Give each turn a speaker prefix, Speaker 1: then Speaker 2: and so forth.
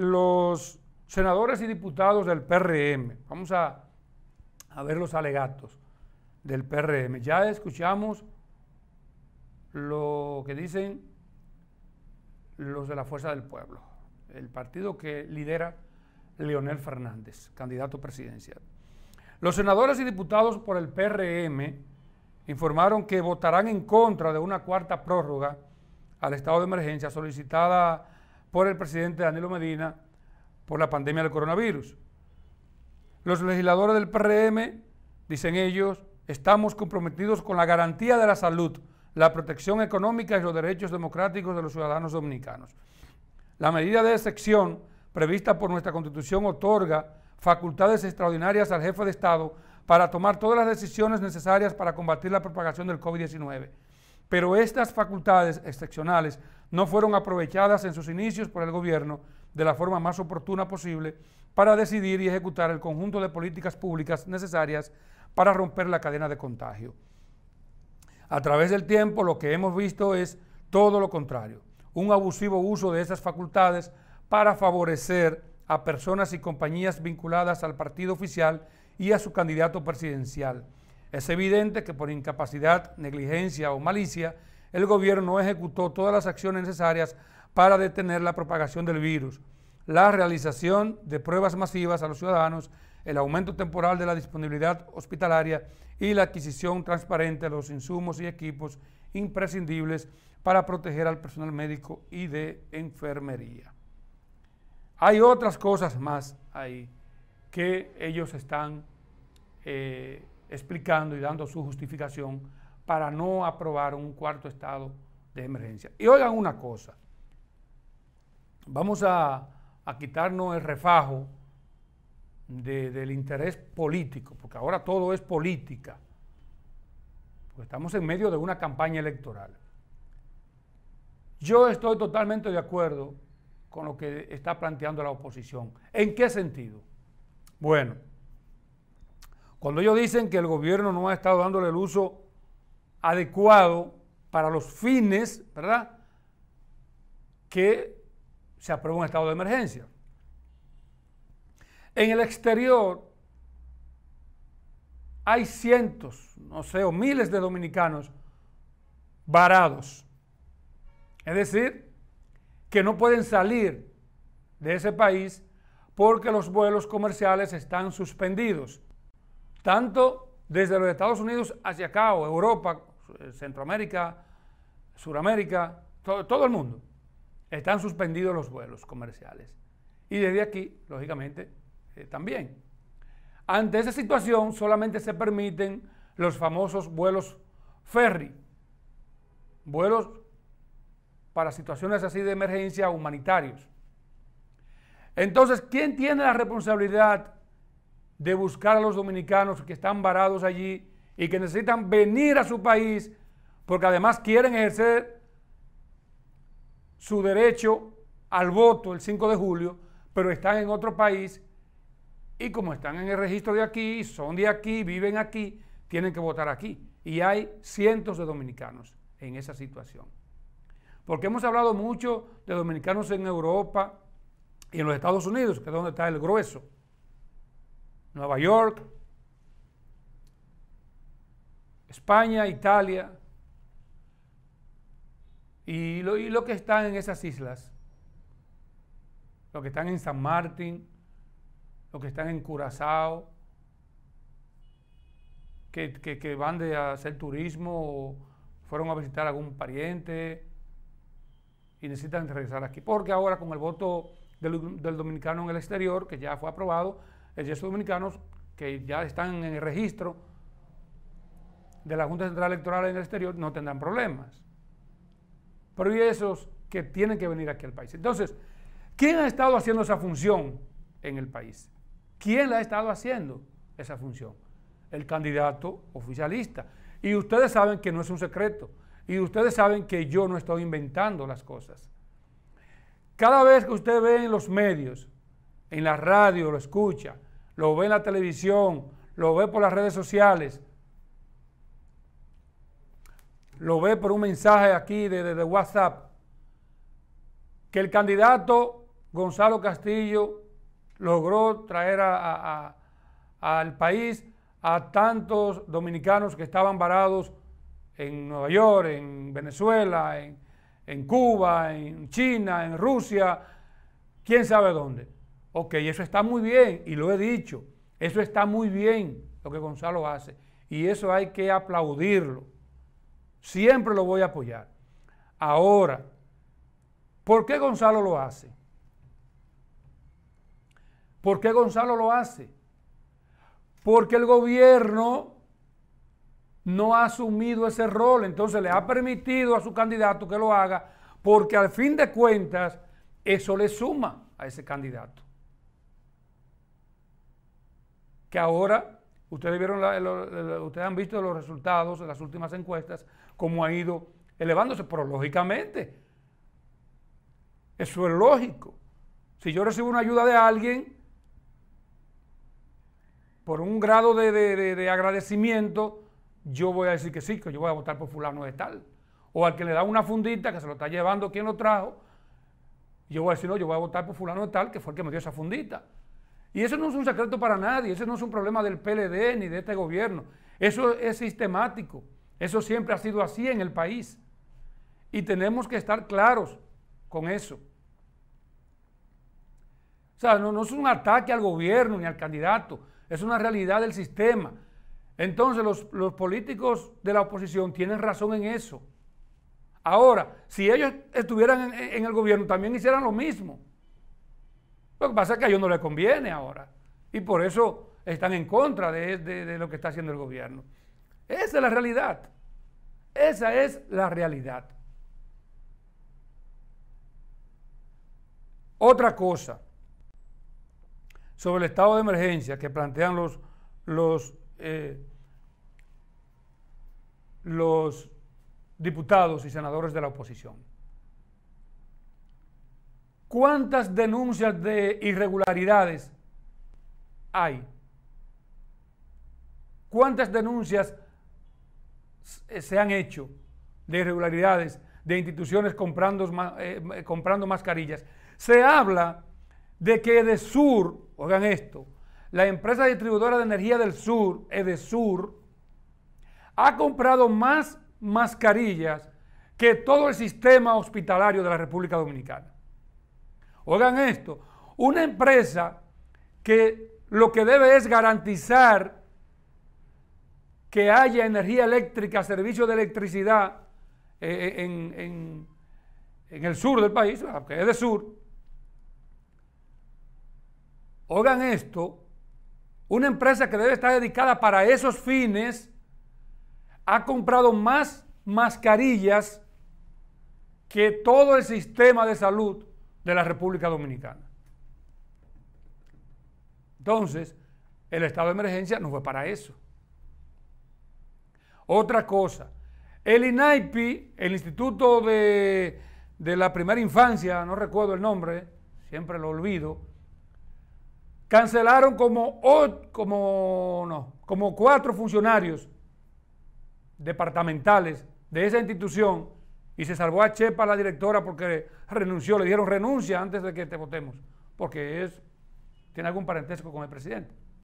Speaker 1: los senadores y diputados del PRM, vamos a, ver los alegatos del PRM. Ya escuchamos lo que dicen los de la Fuerza del Pueblo, el partido que lidera Leonel Fernández, candidato presidencial. Los senadores y diputados por el PRM informaron que votarán en contra de una cuarta prórroga al estado de emergencia solicitada por el presidente Danilo Medina por la pandemia del coronavirus. Los legisladores del PRM, dicen ellos, estamos comprometidos con la garantía de la salud, la protección económica y los derechos democráticos de los ciudadanos dominicanos. La medida de excepción prevista por nuestra Constitución otorga facultades extraordinarias al jefe de Estado para tomar todas las decisiones necesarias para combatir la propagación del COVID-19. Pero estas facultades excepcionales no fueron aprovechadas en sus inicios por el gobierno de la forma más oportuna posible para decidir y ejecutar el conjunto de políticas públicas necesarias para romper la cadena de contagio. A través del tiempo lo que hemos visto es todo lo contrario, un abusivo uso de esas facultades para favorecer a personas y compañías vinculadas al partido oficial y a su candidato presidencial. Es evidente que por incapacidad, negligencia o malicia, el gobierno ejecutó todas las acciones necesarias para detener la propagación del virus, la realización de pruebas masivas a los ciudadanos, el aumento temporal de la disponibilidad hospitalaria y la adquisición transparente de los insumos y equipos imprescindibles para proteger al personal médico y de enfermería. Hay otras cosas más ahí que ellos están eh, explicando y dando su justificación para no aprobar un cuarto estado de emergencia. Y oigan una cosa, vamos a, quitarnos el refajo del interés político, porque ahora todo es política, porque estamos en medio de una campaña electoral. Yo estoy totalmente de acuerdo con lo que está planteando la oposición. ¿En qué sentido? Bueno, cuando ellos dicen que el gobierno no ha estado dándole el uso adecuado para los fines, ¿verdad? Que se apruebe un estado de emergencia. En el exterior hay cientos, no sé, o miles de dominicanos varados. Es decir, que no pueden salir de ese país porque los vuelos comerciales están suspendidos, tanto desde los Estados Unidos hacia acá o Europa eh, Centroamérica, Suramérica, todo, el mundo, están suspendidos los vuelos comerciales. Y desde aquí, lógicamente, eh, también. Ante esa situación solamente se permiten los famosos vuelos ferry, vuelos para situaciones así de emergencia humanitarios. Entonces, ¿quién tiene la responsabilidad de buscar a los dominicanos que están varados allí y que necesitan venir a su país porque además quieren ejercer su derecho al voto el 5 de julio, pero están en otro país y como están en el registro de aquí, son de aquí, viven aquí, tienen que votar aquí. Y hay cientos de dominicanos en esa situación. Porque hemos hablado mucho de dominicanos en Europa y en los Estados Unidos, que es donde está el grueso. Nueva York, España, Italia y lo, que están en esas islas, lo que están en San Martín, lo que están en Curazao, que, van de hacer turismo o fueron a visitar algún pariente y necesitan regresar aquí. Porque ahora con el voto del, dominicano en el exterior, que ya fue aprobado, el dominicanos que ya están en el registro, de la Junta Central Electoral en el exterior no tendrán problemas. Pero hay esos que tienen que venir aquí al país. Entonces, ¿quién ha estado haciendo esa función en el país? ¿Quién la ha estado haciendo esa función? El candidato oficialista. Y ustedes saben que no es un secreto. Y ustedes saben que yo no estoy inventando las cosas. Cada vez que usted ve en los medios, en la radio, lo escucha, lo ve en la televisión, lo ve por las redes sociales, lo ve por un mensaje aquí de, WhatsApp, que el candidato Gonzalo Castillo logró traer al país a tantos dominicanos que estaban varados en Nueva York, en Venezuela, en, en Cuba, en China, en Rusia, quién sabe dónde. Ok, eso está muy bien, y lo he dicho, eso está muy bien lo que Gonzalo hace, y eso hay que aplaudirlo. Siempre lo voy a apoyar. Ahora, ¿por qué Gonzalo lo hace? ¿Por qué Gonzalo lo hace? Porque el gobierno no ha asumido ese rol, entonces le ha permitido a su candidato que lo haga, porque al fin de cuentas eso le suma a ese candidato. Que ahora Ustedes, vieron han visto los resultados de las últimas encuestas, cómo ha ido elevándose, pero lógicamente, eso es lógico. Si yo recibo una ayuda de alguien, por un grado de, de, agradecimiento, yo voy a decir que sí, que yo voy a votar por fulano de tal. O al que le da una fundita, que se lo está llevando quien lo trajo, yo voy a decir, no, yo voy a votar por fulano de tal, que fue el que me dio esa fundita. Y eso no es un secreto para nadie, eso no es un problema del PLD ni de este gobierno. Eso es sistemático, eso siempre ha sido así en el país. Y tenemos que estar claros con eso. O sea, no, es un ataque al gobierno ni al candidato, es una realidad del sistema. Entonces los, políticos de la oposición tienen razón en eso. Ahora, si ellos estuvieran en el gobierno, también hicieran lo mismo. Lo que pasa es que a ellos no les conviene ahora. Y por eso están en contra de, lo que está haciendo el gobierno. Esa es la realidad. Esa es la realidad. Otra cosa sobre el estado de emergencia que plantean los, los eh, diputados y senadores de la oposición. ¿Cuántas denuncias de irregularidades hay? ¿Cuántas denuncias se han hecho de irregularidades de instituciones comprando, eh, eh, comprando mascarillas? Se habla de que EDESUR, oigan esto, la empresa distribuidora de energía del sur, EDESUR, ha comprado más mascarillas que todo el sistema hospitalario de la República Dominicana. Oigan esto, una empresa que lo que debe es garantizar que haya energía eléctrica, servicio de electricidad eh, eh, en, el sur del país, ah, que es de sur. Oigan esto, una empresa que debe estar dedicada para esos fines ha comprado más mascarillas que todo el sistema de salud de la República Dominicana. Entonces, el estado de emergencia no fue para eso. Otra cosa, el INAIPI, el Instituto de, la Primera Infancia, no recuerdo el nombre, siempre lo olvido, cancelaron como, como, como cuatro funcionarios departamentales de esa institución y se salvó a Chepa, la directora, porque renunció, le dieron renuncia antes de que te votemos, porque es, tiene algún parentesco con el presidente.